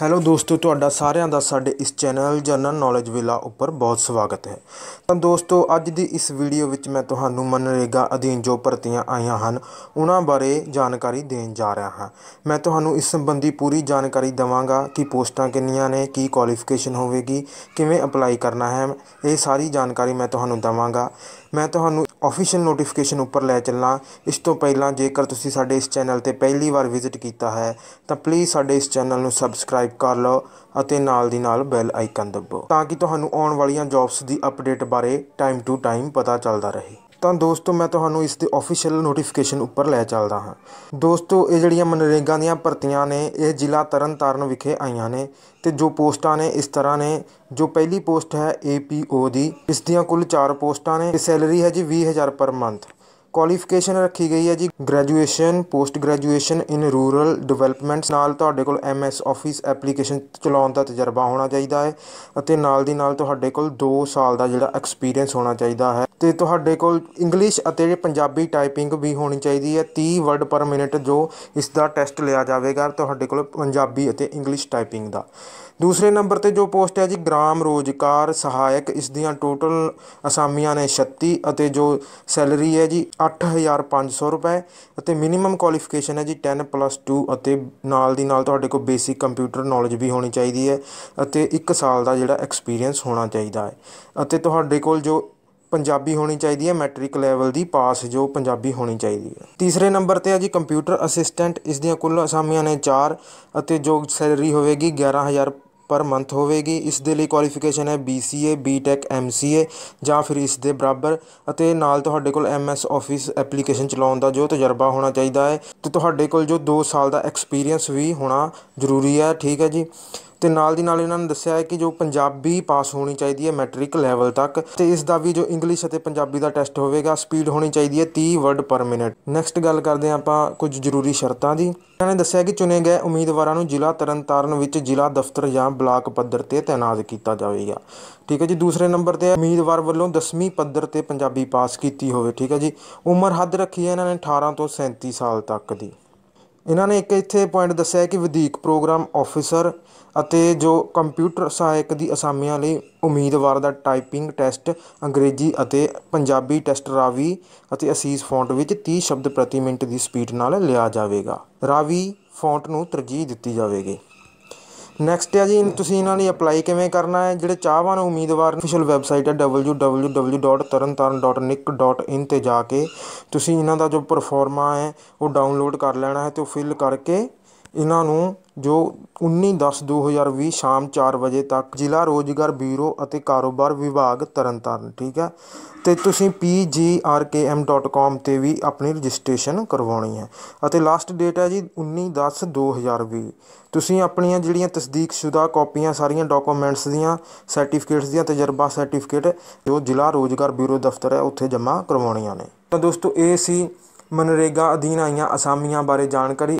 hello ਦੋਸਤੋ ਤੁਹਾਡਾ ਸਾਰਿਆਂ ਦਾ ਸਾਡੇ ਇਸ ਚੈਨਲ ਜਨਰਲ ਨੌਲੇਜ ਵਿਲਾ ਉੱਪਰ ਬਹੁਤ ਸਵਾਗਤ ਹੈ ਤਾਂ ਦੋਸਤੋ ਅੱਜ ਦੀ ਇਸ ਵੀਡੀਓ ਵਿੱਚ ਮੈਂ ਤੁਹਾਨੂੰ ਮਨਰੇਗਾ ਅਧੀਨ ਜੋ ਭਰਤੀਆਂ ਆਈਆਂ ਹਨ ਉਹਨਾਂ ਬਾਰੇ ਜਾਣਕਾਰੀ ਦੇਣ ਜਾ ਰਿਹਾ ਹਾਂ ਮੈਂ ਤੁਹਾਨੂੰ ਇਸ ਸੰਬੰਧੀ ਪੂਰੀ ਜਾਣਕਾਰੀ ਦਵਾਂਗਾ ਕਿ ਪੋਸਟਾਂ ਕਿੰਨੀਆਂ ਨੇ ਕੀ ਕੁਆਲੀਫਿਕੇਸ਼ਨ ਹੋਵੇਗੀ ਕਿਵੇਂ ਅਪਲਾਈ ਕਰਨਾ ਹੈ ਇਹ ਸਾਰੀ ਜਾਣਕਾਰੀ ਮੈਂ ਤੁਹਾਨੂੰ ਦਵਾਂਗਾ ਮੈਂ ਤੁਹਾਨੂੰ ਆਫੀਸ਼ੀਅਲ ਨੋਟੀਫਿਕੇਸ਼ਨ ਉੱਪਰ ਲੈ ਚੱਲਣਾ ਇਸ ਤੋਂ ਪਹਿਲਾਂ ਜੇਕਰ ਤੁਸੀਂ ਸਾਡੇ ਇਸ ਚੈਨਲ ਤੇ ਪਹਿਲੀ ਵਾਰ ਵਿਜ਼ਿਟ ਕੀਤਾ ਹੈ ਤਾਂ ਪਲੀਜ਼ ਸਾਡੇ ਇਸ ਚੈਨਲ ਨੂੰ ਸਬਸਕ੍ਰਾਈਬ ਸਬਸਕ੍ਰਾਈਬ ਕਰ ਲਓ ਅਤੇ ਨਾਲ ਦੀ ਨਾਲ ਬੈਲ ਆਈਕਨ ਦਬੋ ਤਾਂ ਕਿ ਤੁਹਾਨੂੰ ਆਉਣ ਵਾਲੀਆਂ ਜੌਬਸ ਦੀ ਅਪਡੇਟ ਬਾਰੇ ਟਾਈਮ ਟੂ ਟਾਈਮ ਪਤਾ ਚੱਲਦਾ ਰਹੇ ਤਾਂ ਦੋਸਤੋ ਮੈਂ ਤੁਹਾਨੂੰ ਇਸ ਦੇ ਅਫੀਸ਼ੀਅਲ ਨੋਟੀਫਿਕੇਸ਼ਨ ਉੱਪਰ ਲੈ ਚੱਲਦਾ ਹਾਂ ਦੋਸਤੋ ਇਹ ਜਿਹੜੀਆਂ ਮਨਰੇਗਾ ਦੀਆਂ ਭਰਤੀਆਂ ਨੇ ਇਹ ਜ਼ਿਲ੍ਹਾ ਤਰਨਤਾਰਨ ਵਿਖੇ ਆਈਆਂ ਨੇ ਤੇ ਜੋ ਪੋਸਟਾਂ ਨੇ ਇਸ ਤਰ੍ਹਾਂ ਨੇ ਜੋ ਪਹਿਲੀ ਪੋਸਟ ਹੈ ਏਪੀਓ ਦੀ ਇਸ ਦੀਆਂ ਕੁੱਲ 4 ਪੋਸਟਾਂ ਨੇ ਤੇ ਸੈਲਰੀ ਹੈ ਜੀ 20000 ਪਰ ਮੰਥ ਕੁਆਲੀਫਿਕੇਸ਼ਨ ਰੱਖੀ ਗਈ ਹੈ ਜੀ graduation post graduation in rural developments ਨਾਲ ਤੁਹਾਡੇ ਕੋਲ ਐਮਐਸ ਆਫਿਸ ਐਪਲੀਕੇਸ਼ਨ ਚਲਾਉਣ ਦਾ ਤਜਰਬਾ ਹੋਣਾ ਚਾਹੀਦਾ ਹੈ ਅਤੇ ਨਾਲ ਦੀ ਨਾਲ ਤੁਹਾਡੇ ਕੋਲ 2 ਸਾਲ ਦਾ ਜਿਹੜਾ ਐਕਸਪੀਰੀਅੰਸ ਹੋਣਾ ਚਾਹੀਦਾ ਹੈ ਤੇ ਤੁਹਾਡੇ ਕੋਲ ਇੰਗਲਿਸ਼ ਅਤੇ ਪੰਜਾਬੀ ਟਾਈਪਿੰਗ ਵੀ ਹੋਣੀ ਚਾਹੀਦੀ ਹੈ 30 ਵਰਡ ਪਰ ਮਿੰਟ ਜੋ ਇਸ ਦਾ ਟੈਸਟ ਲਿਆ ਜਾਵੇਗਾ ਤੁਹਾਡੇ ਕੋਲ ਪੰਜਾਬੀ ਅਤੇ ਇੰਗਲਿਸ਼ ਟਾਈਪਿੰਗ ਦਾ ਦੂਸਰੇ ਨੰਬਰ ਤੇ ਜੋ ਪੋਸਟ ਹੈ ਜੀ ਗ੍ਰਾਮ ਰੋਜ਼ਗਾਰ ਸਹਾਇਕ ਇਸ ਦੀਆਂ ਟੋਟਲ ਅਸਾਮੀਆਂ ਨੇ 36 ਅਤੇ ਜੋ ਸੈਲਰੀ ਹੈ ਜੀ 8500 ਰੁਪਏ ਅਤੇ ਮਿਨੀਮਮ ਕੁਆਲੀਫਿਕੇਸ਼ਨ ਹੈ ਜੀ 10 ਪਲੱਸ 2 ਅਤੇ ਨਾਲ ਦੀ ਨਾਲ ਤੁਹਾਡੇ ਕੋਲ ਬੇਸਿਕ ਕੰਪਿਊਟਰ ਨੌਲੇਜ ਵੀ ਹੋਣੀ ਚਾਹੀਦੀ ਹੈ ਅਤੇ 1 ਸਾਲ ਦਾ ਜਿਹੜਾ ਐਕਸਪੀਰੀਅੰਸ ਹੋਣਾ ਚਾਹੀਦਾ ਹੈ ਅਤੇ ਤੁਹਾਡੇ ਕੋਲ ਜੋ ਪੰਜਾਬੀ ਹੋਣੀ ਚਾਹੀਦੀ ਹੈ ਮੈਟ੍ਰਿਕ ਲੈਵਲ ਦੀ ਪਾਸ ਜੋ ਪੰਜਾਬੀ ਹੋਣੀ ਚਾਹੀਦੀ ਹੈ ਤੀਸਰੇ ਨੰਬਰ ਤੇ ਹੈ ਜੀ ਕੰਪਿਊਟਰ ਅਸਿਸਟੈਂਟ ਇਸ ਦੀਆਂ ਕੁੱਲ ਅਸਾਮੀਆਂ ਨੇ 4 ਅਤੇ ਜੋ ਸੈਲਰੀ ਹੋਵੇਗੀ 11000 ਪਰ ਮੰਥ ਹੋਵੇਗੀ ਇਸ ਦੇ ਲਈ ਕੁਆਲੀਫਿਕੇਸ਼ਨ ਹੈ BCA BTech MCA ਜਾਂ ਫਿਰ ਇਸ ਦੇ ਬਰਾਬਰ ਅਤੇ ਨਾਲ ਤੁਹਾਡੇ ਕੋਲ MS Office ਐਪਲੀਕੇਸ਼ਨ ਚਲਾਉਣ ਦਾ ਜੋ ਤਜਰਬਾ ਹੋਣਾ ਚਾਹੀਦਾ ਹੈ ਤੇ ਤੁਹਾਡੇ ਕੋਲ ਜੋ 2 ਸਾਲ ਦਾ ਐਕਸਪੀਰੀਅੰਸ ਵੀ ਹੋਣਾ ਜ਼ਰੂਰੀ ਹੈ ਠੀਕ ਹੈ ਜੀ ਤੇ ਨਾਲ ਦੀ ਨਾਲ ਇਹਨਾਂ ਨੇ ਦੱਸਿਆ ਹੈ ਕਿ ਜੋ ਪੰਜਾਬੀ ਪਾਸ ਹੋਣੀ ਚਾਹੀਦੀ ਹੈ ਮੈਟ੍ਰਿਕ ਲੈਵਲ ਤੱਕ ਤੇ ਇਸ ਦਾ ਵੀ ਜੋ ਇੰਗਲਿਸ਼ ਅਤੇ ਪੰਜਾਬੀ ਦਾ ਟੈਸਟ ਹੋਵੇਗਾ ਸਪੀਡ ਹੋਣੀ ਚਾਹੀਦੀ ਹੈ 30 ਵਰਡ ਪਰ ਮਿੰਟ ਨੈਕਸਟ ਗੱਲ ਕਰਦੇ ਹਾਂ ਆਪਾਂ ਕੁਝ ਜ਼ਰੂਰੀ ਸ਼ਰਤਾਂ ਦੀ ਇਹਨਾਂ ਨੇ ਦੱਸਿਆ ਕਿ ਚੁਣੇ ਗਏ ਉਮੀਦਵਾਰਾਂ ਨੂੰ ਜ਼ਿਲ੍ਹਾ ਤਰਨਤਾਰਨ ਵਿੱਚ ਜ਼ਿਲ੍ਹਾ ਦਫ਼ਤਰ ਜਾਂ ਬਲਾਕ ਪੱਧਰ ਤੇ ਤਾਇਨਾਤ ਕੀਤਾ ਜਾਵੇਗਾ ਠੀਕ ਹੈ ਜੀ ਦੂਸਰੇ ਨੰਬਰ ਤੇ ਉਮੀਦਵਾਰ ਵੱਲੋਂ 10ਵੀਂ ਪੱਧਰ ਤੇ ਪੰਜਾਬੀ ਪਾਸ ਕੀਤੀ ਹੋਵੇ ਠੀਕ ਹੈ ਜੀ ਉਮਰ ਹੱਦ ਰੱਖੀ ਹੈ ਇਹਨਾਂ ਨੇ 18 ਤੋਂ 37 ਸਾਲ ਤੱਕ ਦੀ ਇਹਨਾਂ ਨੇ ਇੱਕ ਇੱਥੇ ਪੁਆਇੰਟ ਦੱਸਿਆ ਕਿ ਵਧੀਕ ਪ੍ਰੋਗਰਾਮ ਆਫੀਸਰ ਅਤੇ ਜੋ ਕੰਪਿਊਟਰ ਸਹਾਇਕ ਦੀ ਅਸਾਮੀਆਂ ਲਈ ਉਮੀਦਵਾਰ ਦਾ ਟਾਈਪਿੰਗ ਟੈਸਟ ਅੰਗਰੇਜ਼ੀ ਅਤੇ ਪੰਜਾਬੀ ਟੈਸਟ ਰਾਵੀ ਅਤੇ ਅਸੀਸ ਫੌਂਟ ਵਿੱਚ 30 ਸ਼ਬਦ ਪ੍ਰਤੀ ਮਿੰਟ ਦੀ ਸਪੀਡ ਨਾਲ ਲਿਆ ਜਾਵੇਗਾ ਰਾਵੀ ਫੌਂਟ ਨੂੰ ਤਰਜੀਹ ਦਿੱਤੀ ਜਾਵੇਗੀ ਨੈਕਸਟ ਹੈ ਜੀ ਤੁਸੀਂ ਇਹਨਾਂ ਲਈ ਅਪਲਾਈ ਕਿਵੇਂ ਕਰਨਾ ਹੈ ਜਿਹੜੇ ਚਾਹਵਾਨ ਉਮੀਦਵਾਰ ਅਫੀਸ਼ੀਅਲ ਵੈਬਸਾਈਟ ਹੈ www.tarantaran.nic.in ਤੇ ਜਾ ਕੇ ਤੁਸੀਂ ਇਹਨਾਂ ਦਾ ਜੋ ਪਰਫਾਰਮਾ ਹੈ ਉਹ ਡਾਊਨਲੋਡ ਕਰ ਲੈਣਾ ਹੈ ਤੇ ਉਹ ਫਿਲ ਕਰਕੇ ਇਹਨਾਂ ਨੂੰ ਜੋ 19 10 2020 ਸ਼ਾਮ 4 ਵਜੇ ਤੱਕ ਜ਼ਿਲ੍ਹਾ ਰੋਜ਼ਗਾਰ ਬਿਊਰੋ ਅਤੇ ਕਾਰੋਬਾਰ ਵਿਭਾਗ ਤਰਨਤਾਰਨ ਠੀਕ ਹੈ ਤੇ ਤੁਸੀਂ pgrkm.com ਤੇ ਵੀ ਆਪਣੀ ਰਜਿਸਟ੍ਰੇਸ਼ਨ ਕਰਵਾਉਣੀ ਹੈ ਅਤੇ ਲਾਸਟ ਡੇਟ ਹੈ ਜੀ 19 10 2020 ਤੁਸੀਂ ਆਪਣੀਆਂ ਜਿਹੜੀਆਂ ਤਸਦੀਕਸ਼ੁਦਾ ਕਾਪੀਆਂ ਸਾਰੀਆਂ ਡਾਕੂਮੈਂਟਸ ਦੀਆਂ ਸਰਟੀਫਿਕੇਟਸ ਦੀਆਂ ਤਜਰਬਾ ਸਰਟੀਫਿਕੇਟ ਜੋ ਜ਼ਿਲ੍ਹਾ ਰੋਜ਼ਗਾਰ ਬਿਊਰੋ ਦਫ਼ਤਰ ਹੈ ਉੱਥੇ ਜਮ੍ਹਾਂ ਕਰਵਾਉਣੀਆਂ ਨੇ ਤਾਂ ਦੋਸਤੋ ਇਹ ਸੀ ਮਨਰੇਗਾ ਅਧੀਨ ਆਈਆਂ ਅਸਾਮੀਆਂ ਬਾਰੇ ਜਾਣਕਾਰੀ